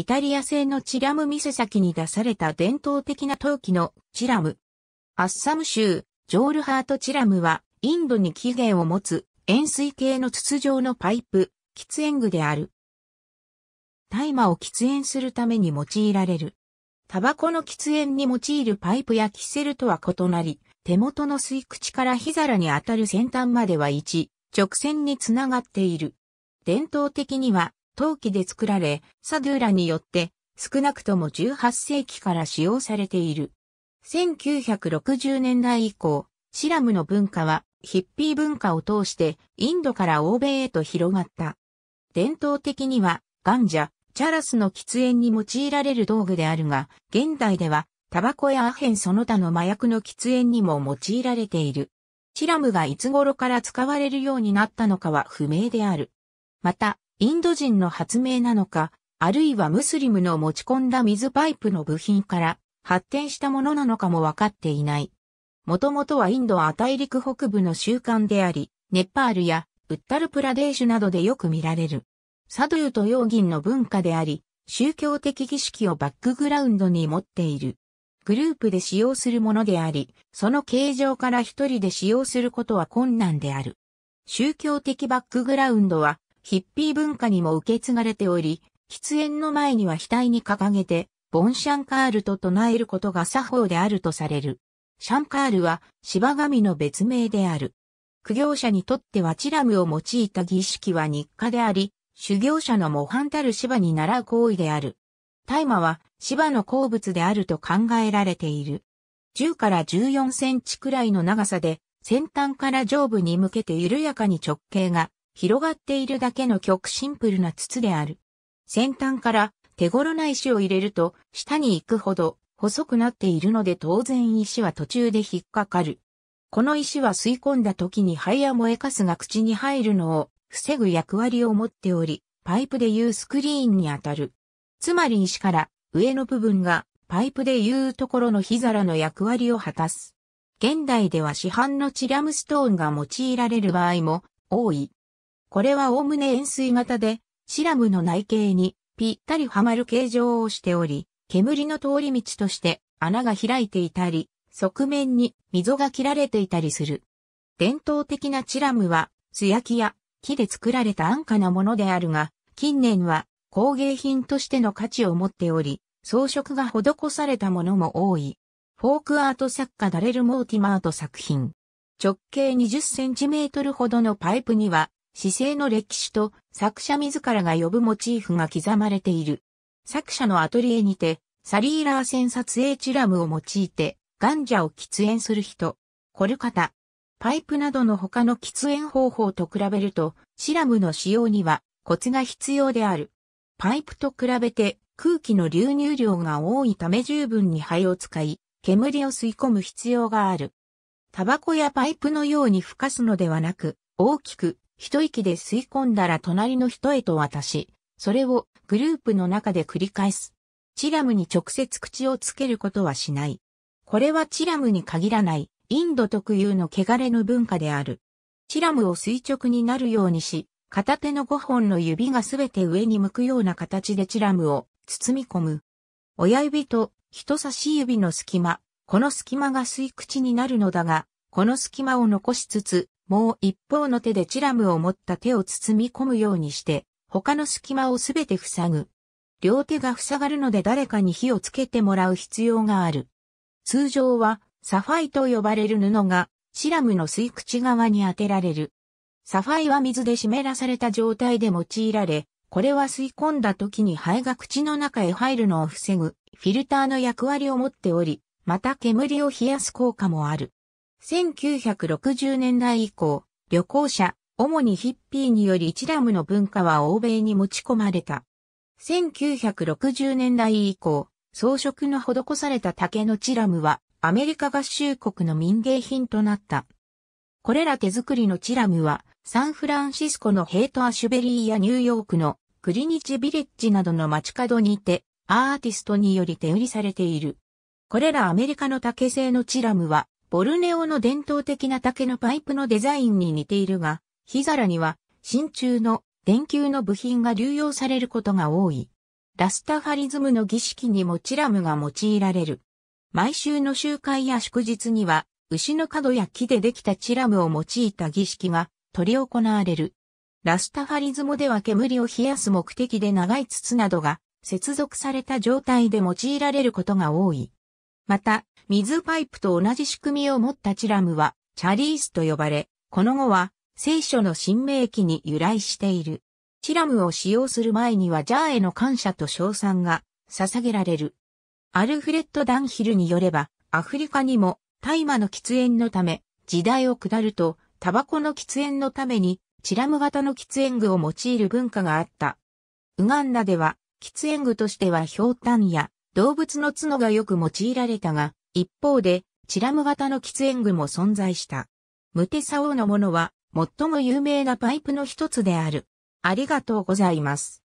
イタリア製のチラム先に出された伝統的な陶器のチラム。アッサム州、ジョールハートチラムは、インドに起源を持つ、円錐形の筒状のパイプ、喫煙具である。大麻を喫煙するために用いられる。タバコの喫煙に用いるパイプやキセルとは異なり、手元の吸い口から火皿に当たる先端までは一直線につながっている。伝統的には陶器で作られ、サドゥーラによって少なくとも18世紀から使用されている。1960年代以降、シラムの文化はヒッピー文化を通してインドから欧米へと広がった。伝統的にはガンジャ、チャラスの喫煙に用いられる道具であるが、現代ではタバコやアヘンその他の麻薬の喫煙にも用いられている。シラムがいつ頃から使われるようになったのかは不明である。また、インド人の発明なのか、あるいはムスリムの持ち込んだ水パイプの部品から発展したものなのかもわかっていない。もともとはインドア大陸北部の習慣であり、ネパールやウッタルプラデーシュなどでよく見られる。サドゥとヨーギンの文化であり、宗教的儀式をバックグラウンドに持っている。グループで使用するものであり、その形状から一人で使用することは困難である。宗教的バックグラウンドはヒッピー文化にも受け継がれており、喫煙の前には額に掲げて、ボンシャンカールと唱えることが作法であるとされる。シャンカールは、芝神の別名である。苦行者にとってはチラムを用いた儀式は日課であり、修行者の模範たる芝に習う行為である。大麻は芝の鉱物であると考えられている。10から14センチくらいの長さで、先端から上部に向けて緩やかに直径が広がっているだけの極シンプルな筒である。先端から手頃な石を入れると下に行くほど細くなっているので当然石は途中で引っかかる。この石は吸い込んだ時に灰や燃えかすが口に入るのを防ぐ役割を持っており、パイプでいうスクリーンに当たる。つまり石から上の部分がパイプでいうところの火皿の役割を果たす。現代では市販のチラムストーンが用いられる場合も多い。これは概ね円錐型で、シラムの内径にぴったりはまる形状をしており、煙の通り道として穴が開いていたり、側面に溝が切られていたりする。伝統的なチラムは、素焼きや木で作られた安価なものであるが、近年は工芸品としての価値を持っており、装飾が施されたものも多い。フォークアート作家ダレル・モーティマート作品。直径20センチメートルほどのパイプには、姿勢の歴史と作者自らが呼ぶモチーフが刻まれている。作者のアトリエにて、サリーラー線撮影チラムを用いて、ガンジャを喫煙する人、コルカタ、パイプなどの他の喫煙方法と比べると、シラムの使用にはコツが必要である。パイプと比べて空気の流入量が多いため十分に肺を使い、煙を吸い込む必要がある。タバコやパイプのように吹かすのではなく、大きく一息で吸い込んだら隣の人へと渡し、それをグループの中で繰り返す。チラムに直接口をつけることはしない。これはチラムに限らないインド特有の汚れの文化である。チラムを垂直になるようにし、片手の5本の指がすべて上に向くような形でチラムを包み込む。親指と人差し指の隙間、この隙間が吸い口になるのだが、この隙間を残しつつ、もう一方の手でチラムを持った手を包み込むようにして、他の隙間をすべて塞ぐ。両手が塞がるので誰かに火をつけてもらう必要がある。通常は、サファイと呼ばれる布が、チラムの吸い口側に当てられる。サファイは水で湿らされた状態で用いられ、これは吸い込んだ時に肺が口の中へ入るのを防ぐ、フィルターの役割を持っており、また煙を冷やす効果もある。1960年代以降、旅行者、主にヒッピーによりイチラムの文化は欧米に持ち込まれた。1960年代以降、装飾の施された竹のチラムはアメリカ合衆国の民芸品となった。これら手作りのチラムはサンフランシスコのヘイト・アシュベリーやニューヨークのクリニチ・ビレッジなどの街角にてアーティストにより手売りされている。これらアメリカの竹製のチラムはボルネオの伝統的な竹のパイプのデザインに似ているが、火皿には真鍮の電球の部品が流用されることが多い。ラスタファリズムの儀式にもチラムが用いられる。毎週の集会や祝日には、牛の角や木でできたチラムを用いた儀式が執り行われる。ラスタファリズムでは煙を冷やす目的で長い筒などが接続された状態で用いられることが多い。また、水パイプと同じ仕組みを持ったチラムは、チャリースと呼ばれ、この後は、聖書の新明記に由来している。チラムを使用する前にはジャーへの感謝と称賛が捧げられる。アルフレッド・ダンヒルによれば、アフリカにも大麻の喫煙のため、時代を下ると、タバコの喫煙のために、チラム型の喫煙具を用いる文化があった。ウガンダでは、喫煙具としては氷炭や動物の角がよく用いられたが、一方で、チラム型の喫煙具も存在した。ムテサオのものは、最も有名なパイプの一つである。ありがとうございます。